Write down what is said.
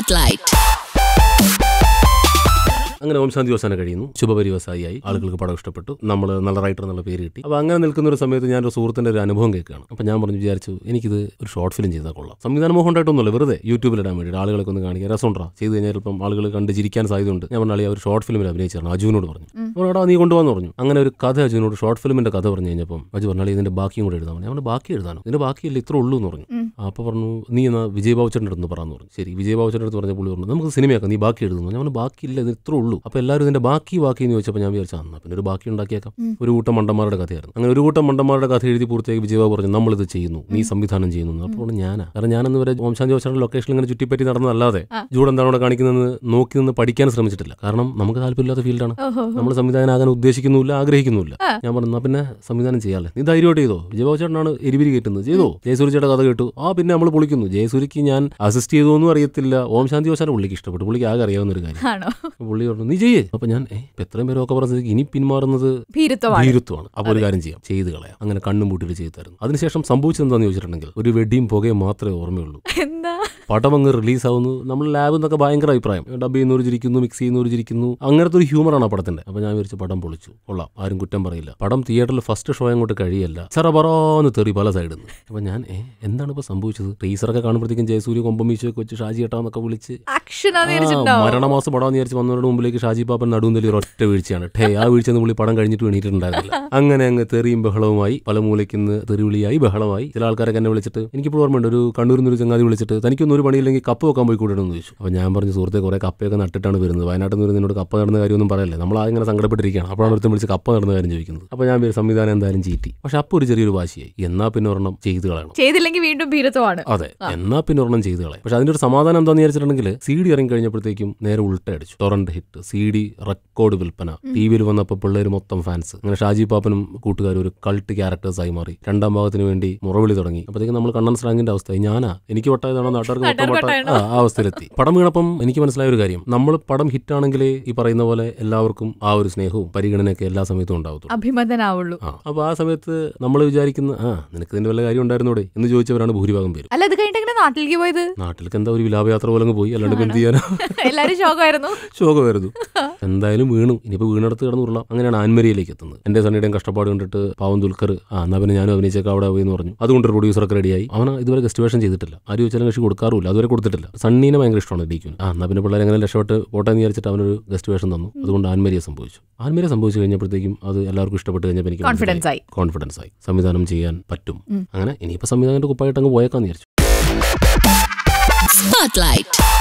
Spotlight അങ്ങനെ ഓം ശാന്തി ഓസാന കഴിയുന്നു ശുഭപരിവസായി ആളുകൾക്ക് പടം ഇഷ്ടപ്പെട്ടു നമ്മൾ നല്ല റൈറ്റർ എന്നുള്ള പേര് കിട്ടി അപ്പോൾ അങ്ങനെ നിൽക്കുന്ന ഒരു സമയത്ത് ഞാൻ ഒരു സുഹൃത്തിൻ്റെ ഒരു അനുഭവം കേൾക്കുകയാണ് അപ്പോൾ ഞാൻ പറഞ്ഞു വിചാരിച്ചു എനിക്കിത് ഒരു ഷോർട്ട് ഫിലിം ചെയ്താൽ കൊള്ളാം സംവിധാനം മോഹം ഉണ്ടായിട്ടൊന്നുമില്ല വെറുതെ ഇടാൻ വേണ്ടിയിട്ട് ആളുകളൊക്കെ ഒന്ന് കാണിക്കാൻ ഉണ്ടാ ചെയ്ത് കഴിഞ്ഞാൽ ഇപ്പം ആളുകൾ കണ്ട് ചിരിക്കാൻ സാധ്യതയുണ്ട് ഞാൻ പറഞ്ഞാൽ ഒരു ഷോർട്ട് ഫിലിമിൽ അഭിനയിച്ചാണ് അജുവിനോട് പറഞ്ഞു അവിടെ നീ കൊണ്ടുവന്ന് പറഞ്ഞു അങ്ങനെ ഒരു കഥ അജുവിനോട് ഷോർട്ട് ഫിലിമിൻ്റെ കഥ പറഞ്ഞു കഴിഞ്ഞപ്പം അജു പറഞ്ഞാൽ ഇതിൻ്റെ ബാക്കിയും കൂടെ എഴുതാൻ പറഞ്ഞു ബാക്കി എഴുതാനോ ഇതിൻ്റെ ബാക്കിയല്ല ഇത്ര ഉള്ളൂ എന്ന് പറഞ്ഞു അപ്പോൾ പറഞ്ഞു നീ എന്നാൽ വിജയ് ബാബുച്ചൻ്റെ അടുത്ത് പറഞ്ഞു പറഞ്ഞു ശരി വിജയ് ബാബുച്ചൻ്റെ അടുത്ത് പറഞ്ഞ പുള്ളി പറഞ്ഞു നമുക്ക് സിനിമയാക്കാം നീ ബാക്കി എഴുതുന്നു ഞാൻ പറഞ്ഞു ബാക്കിയില്ല ഇത് ഇത്ര ഉള്ളൂ അപ്പോൾ എല്ലാവരും ഇതിൻ്റെ ബാക്കി ബാക്കി എന്ന് ചോദിച്ചപ്പോൾ ഞാൻ വിചാരിച്ചാൽ അന്ന് പിന്നെ ഒരു ബാക്കി ഉണ്ടാക്കിയേക്കാം ഒരു കൂട്ടം മണ്ടന്മാരുടെ കഥയായിരുന്നു അങ്ങനെ ഒരു കൂട്ടം മണ്ടന്മാരുടെ കഥ എഴുതി പൂർത്തിയാക്കി വിജയ് ബാബു പറഞ്ഞു നമ്മളിത് ചെയ്യുന്നു നീ സംവിധാനം ചെയ്യുന്നു അപ്പോൾ ഞാനാ കാരണം ഞാനെന്ന് വരെ ഓംശാന്തി ഓശാന്റെ ലൊക്കേഷനിൽ ഇങ്ങനെ ചുറ്റിപ്പറ്റി നടന്നതല്ലാതെ ജൂഡ് എന്താണ് അവിടെ കാണിക്കുന്നത് നോക്കി നിന്ന് പഠിക്കാൻ ശ്രമിച്ചിട്ടില്ല കാരണം നമുക്ക് താല്പര്യമില്ലാത്ത ഫീൽഡാണ് നമ്മൾ സംവിധായകനാകാൻ ഉദ്ദേശിക്കുന്നില്ല ആഗ്രഹിക്കുന്നില്ല ഞാൻ പറഞ്ഞു പിന്നെ സംവിധാനം ചെയ്യാല്ലേ നീ ധൈര്യമായിട്ട് ചെയ്തോ വിജയ് ബാബു ചേട്ടനാണ് എരിവിരി കേട്ടുന്നത് ചെയ്തോ ജയസൂരി ചേട്ടൻ കഥ കേട്ടു ആ പിന്നെ നമ്മൾ പൊളിക്കുന്നു ജയസൂരിക്ക് ഞാൻ അസിസ്റ്റ് ചെയ്തോന്നും അറിയത്തില്ല ഓം ശാന്തി ഓശാന പുള്ളിക്ക് ഇഷ്ടപ്പെട്ടു പുള്ളിക്ക് ആകെ അറിയാവുന്ന ഒരു കാര്യം പുള്ളി പറഞ്ഞു നീ ചെയ്യേ അപ്പൊ ഞാൻ എത്രയും പേരൊക്കെ പറഞ്ഞത് ഇനി പിന്മാറുന്നത് ഭീരുത്വമാണ് അപ്പോൾ ഒരു കാര്യം ചെയ്യാം ചെയ്ത് കളയാം അങ്ങനെ കണ്ണും പൂട്ടിട്ട് ചെയ്തു തരുന്നു അതിനുശേഷം എന്താന്ന് ചോദിച്ചിട്ടുണ്ടെങ്കിൽ ഒരു വെടിയും പുകയും മാത്രമേ ഓർമ്മയുള്ളൂ എന്താ പടം അങ്ങ് റിലീസാവുന്നു നമ്മൾ ലാബ് എന്നൊക്കെ ഭയങ്കര അഭിപ്രായം ഡബ് ചെയ്യുന്നവർ ചിരിക്കുന്നു മിക്സ് ചെയ്യുന്നവർ ചിരിക്കുന്നു അങ്ങനത്തെ ഒരു ഹ്യൂമറാണ് ആ പടത്തിന്റെ അപ്പൊ ഞാൻ വിചാരിച്ചു പടം പൊളിച്ചു കൊള്ളാം ആരും കുറ്റം പറയില്ല പടം തിയേറ്ററിൽ ഫസ്റ്റ് ഷോ അങ്ങോട്ട് കഴിയല്ല ചെറപറാന്ന് തെറി പല സൈഡിൽ നിന്ന് അപ്പൊ ഞാൻ എന്താണ് ഇപ്പൊ സംഭവിച്ചത് ടീസറൊക്കെ കാണുമ്പോഴത്തേക്കും ജയസൂര്യ കൊമ്പം വീശുവൊക്കെ വെച്ച് ഷാജി ഏട്ടാന്നൊക്കെ വിളിച്ച് മരണമാസം പടം വിചാരിച്ച് വന്നവരുടെ മുമ്പിലേക്ക് ഷാജി പാപ്പൻ നടുന്നതിൽ ഒറ്റ വീഴ്ചയാണ് ടേ ആ വീഴ്ചയെന്ന് പുള്ളി പടം കഴിഞ്ഞിട്ട് എണീറ്റിട്ടുണ്ടായിരുന്നില്ല അങ്ങനെ അങ്ങ് തെറിയും ബഹളവുമായി പല മൂലയ്ക്കുന്ന് തെറിവിളിയായി ബഹളമായി ചില ആൾക്കാരൊക്കെ എന്നെ വിളിച്ചിട്ട് എനിക്കിപ്പോൾ ഓർമ്മയുണ്ട് ഒരു കണ്ണൂരിൽ നിന്ന് ഒരു ചങ്ങാതി വിളിച്ചിട്ട് തനിക്കൊന്നും ഒരു പണിയില്ലെങ്കിൽ കപ്പ് വെക്കാൻ പോയി കൂടെ ചോദിച്ചു അപ്പോൾ ഞാൻ പറഞ്ഞു സുഹൃത്തെ കുറേ കപ്പയൊക്കെ നട്ടിട്ടാണ് വരുന്നത് വയനാട്ടിൽ നിന്ന് നിന്നോട് കപ്പ നടന്ന കാര്യമൊന്നും പറയല്ലേ നമ്മൾ ആകെ ഇങ്ങനെ സങ്കടപ്പെട്ടിരിക്കുകയാണ് അപ്പോഴാണ് ഒരുത്തും വിളിച്ച് കപ്പ നടന്ന കാര്യം ചോദിക്കുന്നത് അപ്പോൾ ഞാൻ സംവിധാനം എന്തായാലും ചീറ്റി പക്ഷെ അപ്പോൾ ഒരു ചെറിയൊരു വാശിയായി എന്നാൽ പിന്നെ ഒരെണ്ണം ചെയ്തു കളയണം ചെയ്തില്ലെങ്കിൽ വീണ്ടും മുതലെടുത്തുമാണ് അതെ എന്നാ പിന്നെ ഒരെണ്ണം ചെയ്തു കളയും പക്ഷെ അതിന്റെ ഒരു സമാധാനം എന്താന്ന് വിചാരിച്ചിട്ടുണ്ടെങ്കിൽ സി ഡി ഇറങ്ങി നേരെ നേരെ ഉൾട്ടയടിച്ചു torrent hit C D record വിൽപ്പന ടി വിയിൽ വന്നപ്പോൾ പിള്ളേർ മൊത്തം ഫാൻസ് അങ്ങനെ ഷാജി പാപ്പനും കൂട്ടുകാരും ഒരു കൾട്ട് ക്യാരക്ടേഴ്സായി മാറി രണ്ടാം ഭാഗത്തിന് വേണ്ടി മുറവിളി തുടങ്ങി അപ്പോഴത്തേക്കും നമ്മൾ കണ്ണൻ സ്ലാങ്ങിന്റെ അവസ്ഥ ഞാനാ എനിക്ക് വട്ടായതാണോ നാട്ടുകാർക്ക് മൊത്തം ആ അവസ്ഥയിലെത്തി പടം വീണപ്പം എനിക്ക് മനസ്സിലായ ഒരു കാര്യം നമ്മൾ പടം ഹിറ്റ് ആണെങ്കിലേ ഈ പറയുന്ന പോലെ എല്ലാവർക്കും ആ ഒരു സ്നേഹവും പരിഗണനയൊക്കെ എല്ലാ സമയത്തും ഉണ്ടാവും അഭിമതനാവുള്ളൂ അപ്പൊ ആ സമയത്ത് നമ്മൾ വിചാരിക്കുന്ന ആ നിനക്ക് ഇതിന്റെ വല്ല കാര്യം ഉണ്ടായിരുന്നോടെ എന്ന് ചോദിച്ചവരാണ് ഭൂരിഭാഗം ഭാഗം വരും അല്ല അത് കഴിഞ്ഞിട്ട് നാട്ടിലേക്ക് പോയത് നാട്ടിലേക്ക് എന്താ ഒരു വിലാപയാത്ര പോലെ പോയി അല്ലാണ്ട് എന്ത് ചെയ്യാനോ എല്ലാവരും ശോകമായിരുന്നു ശോകമായിരുന്നു എന്തായാലും വീണു ഇനിയിപ്പോ വീണടത്ത് കിടന്ന് ഉരുളാം അങ്ങനെയാണ് ആൻമരിയിലേക്ക് എത്തുന്നത് എൻ്റെ സണ്ണിയുടെ കഷ്ടപ്പാട് കണ്ടിട്ട് പാവം ദുൽഖർ ആ എന്നാ പിന്നെ ഞാനും അഭിനയിച്ചേക്കാം അവിടെ പോയി എന്ന് പറഞ്ഞു അതുകൊണ്ട് പ്രൊഡ്യൂസറൊക്കെ റെഡിയായി അവൻ ഇതുവരെ ഗസ്റ്റ് ചെയ്തിട്ടില്ല ആരും ചോദിച്ചാലും കക്ഷി കൊടുക്കാറില്ല അതുവരെ കൊടുത്തിട്ടില്ല സണ്ണീനെ ഭയങ്കര ഇഷ്ടമാണ് ഡിക്കുന് ആ എന്നാ പിന്നെ പിള്ളേർ അങ്ങനെ രക്ഷപ്പെട്ട് പോട്ടെ എന്ന് വിചാരിച്ചിട്ട് അവനൊരു ഗസ്റ്റ് വേഷം തന്നു അതുകൊണ്ട് ആൻമരിയെ സംഭവിച്ചു ആൻമരിയെ സംഭവിച്ചു കഴിഞ്ഞപ്പോഴത്തേക്കും അത് എല്ലാവർക്കും ഇഷ്ടപ്പെട്ട് കഴിഞ്ഞപ്പോൾ എനിക്ക് കോൺഫിഡൻസ് ആയി കോൺഫിഡൻസ് ആയി സംവിധാനം ചെയ്യാൻ പറ്റും അങ്ങനെ ഇനിയിപ്പോ സംവിധാനത്തിന്റെ കുപ്പായിട്ട് അങ്ങ് Oega Nirđ. Spotlight.